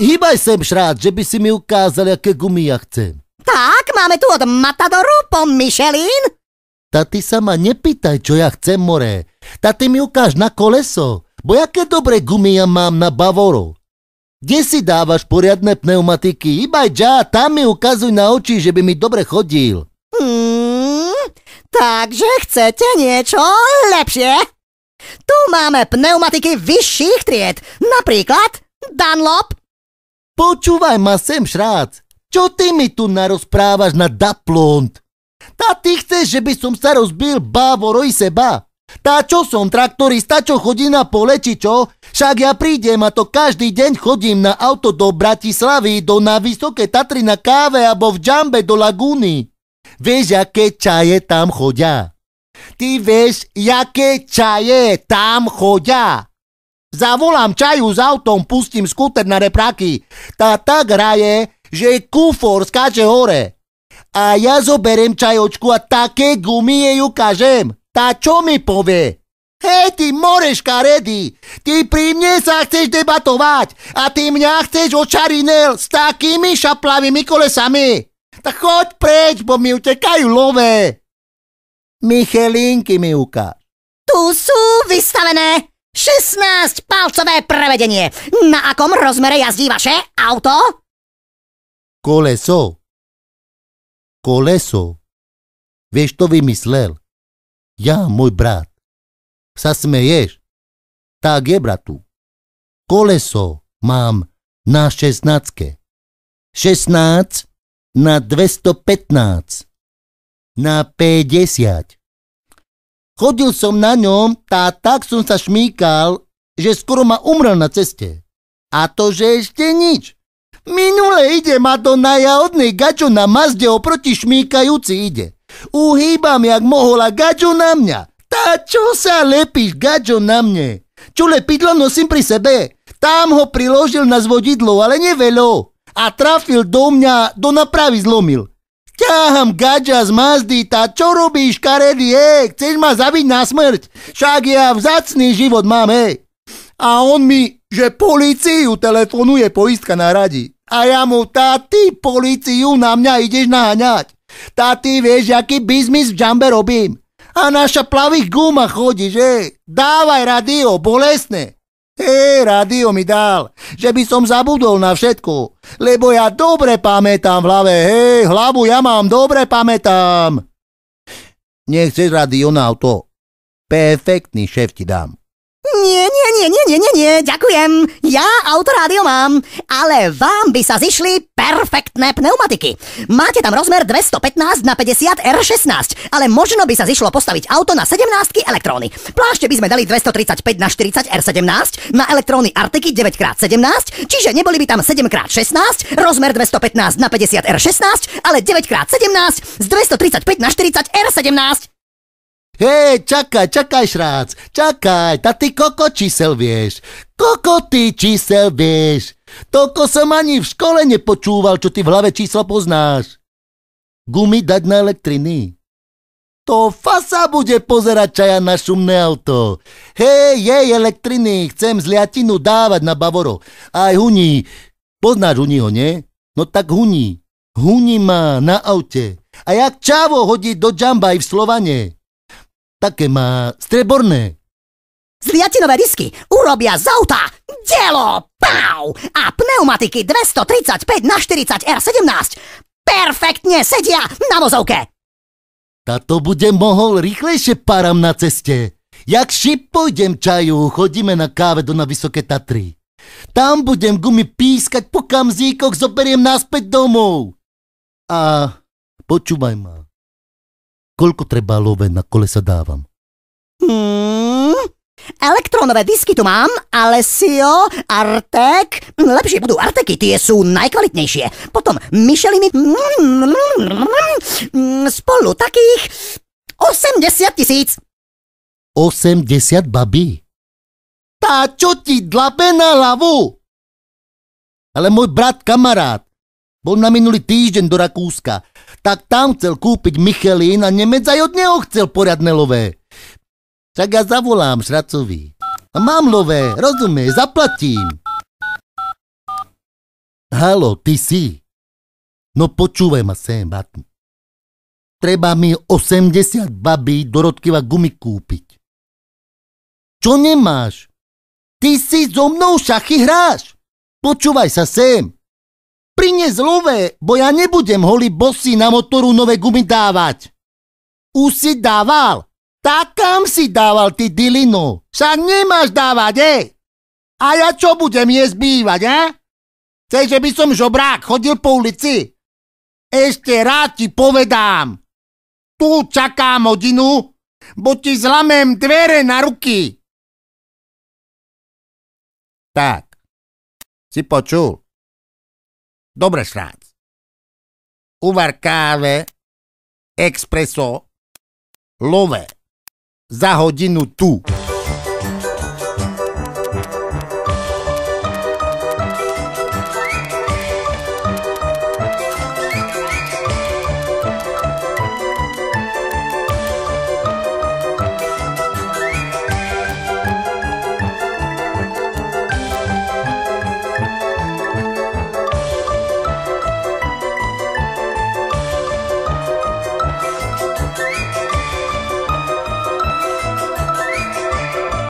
Hýbaj sem, šrát, že by si mi ukázal, aké gumy ja chcem. Tak, máme tu od Matadoru po Michelin. Tati sa ma nepýtaj, čo ja chcem, more. Tati mi ukáž na koleso, bo aké dobré gumy ja mám na Bavoru. Kde si dávaš poriadne pneumatiky? Iba ja, tam mi ukazuj na oči, že by mi dobre chodil. Hmm, takže chcete niečo lepšie? Tu máme pneumatiky vyšších tried, napríklad Dunlop Počúvaj ma sem, šrác. Čo ty mi tu narozprávaš na daplont? Tá ty chceš, že by som sa rozbil bávo roj seba. Tá čo som, traktorista, čo chodí na pole, či čo? Však ja prídem a to každý deň chodím na auto do Bratislavy, do na Vysoké Tatry na káve alebo v Džambe do Lagúny. Vieš, aké čaje tam chodia? Ty vieš, aké čaje tam chodia? Zavolám čaju s autom, pustím skúter na repráky. Tá tak raje, že kufor skáče hore. A ja zoberiem čajočku a také gumy jej ukážem. Tá čo mi povie? Hej, ty moreška, Redy, ty pri mne sa chceš debatovať a ty mňa chceš očarinel s takými šaplavými kolesami. Tak choď preč, bo mi utekajú love. Michelinky mi ukáž. Tu sú vystavené. 16-palcové prevedenie. Na akom rozmere jazdí vaše auto? Koleso. Koleso. Vieš, to vymyslel. Ja, môj brat. Sa smeješ? Tak je, bratu. Koleso mám na 16. 16 na 215. Na 50. Chodil som na ňom a tak som sa šmýkal, že skoro ma umrel na ceste. A to, že ešte nič. Minule ide ma do najahodnej nej gačo na mazde oproti šmýkajúci ide. Uhýbam, jak mohla gačo na mňa. Tá čo sa lepíš gačo na mne? Čo lepidlo nosím pri sebe? Tam ho priložil na zvodidlo, ale neveľo. A trafil do mňa, do napravy zlomil ťahám gaďa z Mazdita, čo robíš, karedy, karedie, chceš ma zabiť na smrť? Však ja vzácný život mám, hej. A on mi, že policiu telefonuje poistka na radi. A ja mu, tá ty policiu na mňa ideš naháňať. Tá ty vieš, aký biznis v džambe robím. A naša plavých guma chodí, že? Dávaj radio, bolestné. Hé, rádio mi dal, že by som zabudol na všetko, lebo ja dobre pamätám v hlave, hej, hlavu ja mám, dobre pamätám. Nechceš rádio na auto? Perfektný šéf ti dám. Nie, nie, nie, nie, nie, nie, nie, ďakujem. Ja autorádio mám, ale vám by sa zišli perfektné pneumatiky. Máte tam rozmer 215 na 50 R16, ale možno by sa zišlo postaviť auto na 17 elektróny. Plášte by sme dali 235 na 40 R17, na elektróny Artiky 9x17, čiže neboli by tam 7x16, rozmer 215 na 50 R16, ale 9x17 z 235 na 40 R17. Hej, čakaj, čakaj, šrác, čakaj, ta ty koko čísel vieš, koko ty čísel vieš. Toľko som ani v škole nepočúval, čo ty v hlave číslo poznáš. Gumy dať na elektriny. To fasa bude pozerať čaja na šumné auto. Hej, jej elektriny, chcem zliatinu dávať na Bavoro. Aj Huní, poznáš Huního, nie? No tak Huní. Huní má na aute. A jak čavo hodí do džamba i v Slovane. Také má streborné. Sliatinové disky urobia z auta dielo! Pau! A pneumatiky 235 na 40 R17 perfektne sedia na vozovke! Tato bude mohol rýchlejšie param na ceste. Jak šip pôjdem čaju, chodíme na kávedu na Vysoké Tatry. Tam budem gumy pískať po kamzíkoch, zoberiem náspäť domov. A počúvaj ma. Koľko treba love na kolesa dávam? Hmm, elektrónové disky tu mám, Alessio, Artek, lepšie budú Arteky, tie sú najkvalitnejšie. Potom Micheliny, spolu takých 80 tisíc. 80 babí? Tá čo ti dlabe na hlavu? Ale môj brat kamarát bol na minulý týždeň do Rakúska, tak tam chcel kúpiť Michelin a Nemec aj od neho chcel poriadne lové. Však ja zavolám šracovi. mám lové, rozumieš, zaplatím. Halo, ty si? No počúvaj ma sem, Batm. Treba mi 80 babí do gumy kúpiť. Čo nemáš? Ty si so mnou šachy hráš. Počúvaj sa sem. Prines lové, bo ja nebudem holi bosy na motoru nové gumy dávať. Už si dával. Tak kam si dával ty dilinu? Však nemáš dávať, e? A ja čo budem jesť bývať, a? Chceš, že by som žobrák chodil po ulici? Ešte rád ti povedám. Tu čakám hodinu, bo ti zlamem dvere na ruky. Tak, si počul. Dobre, šrác. Uvar káve, expreso, love. Zarodino Tu.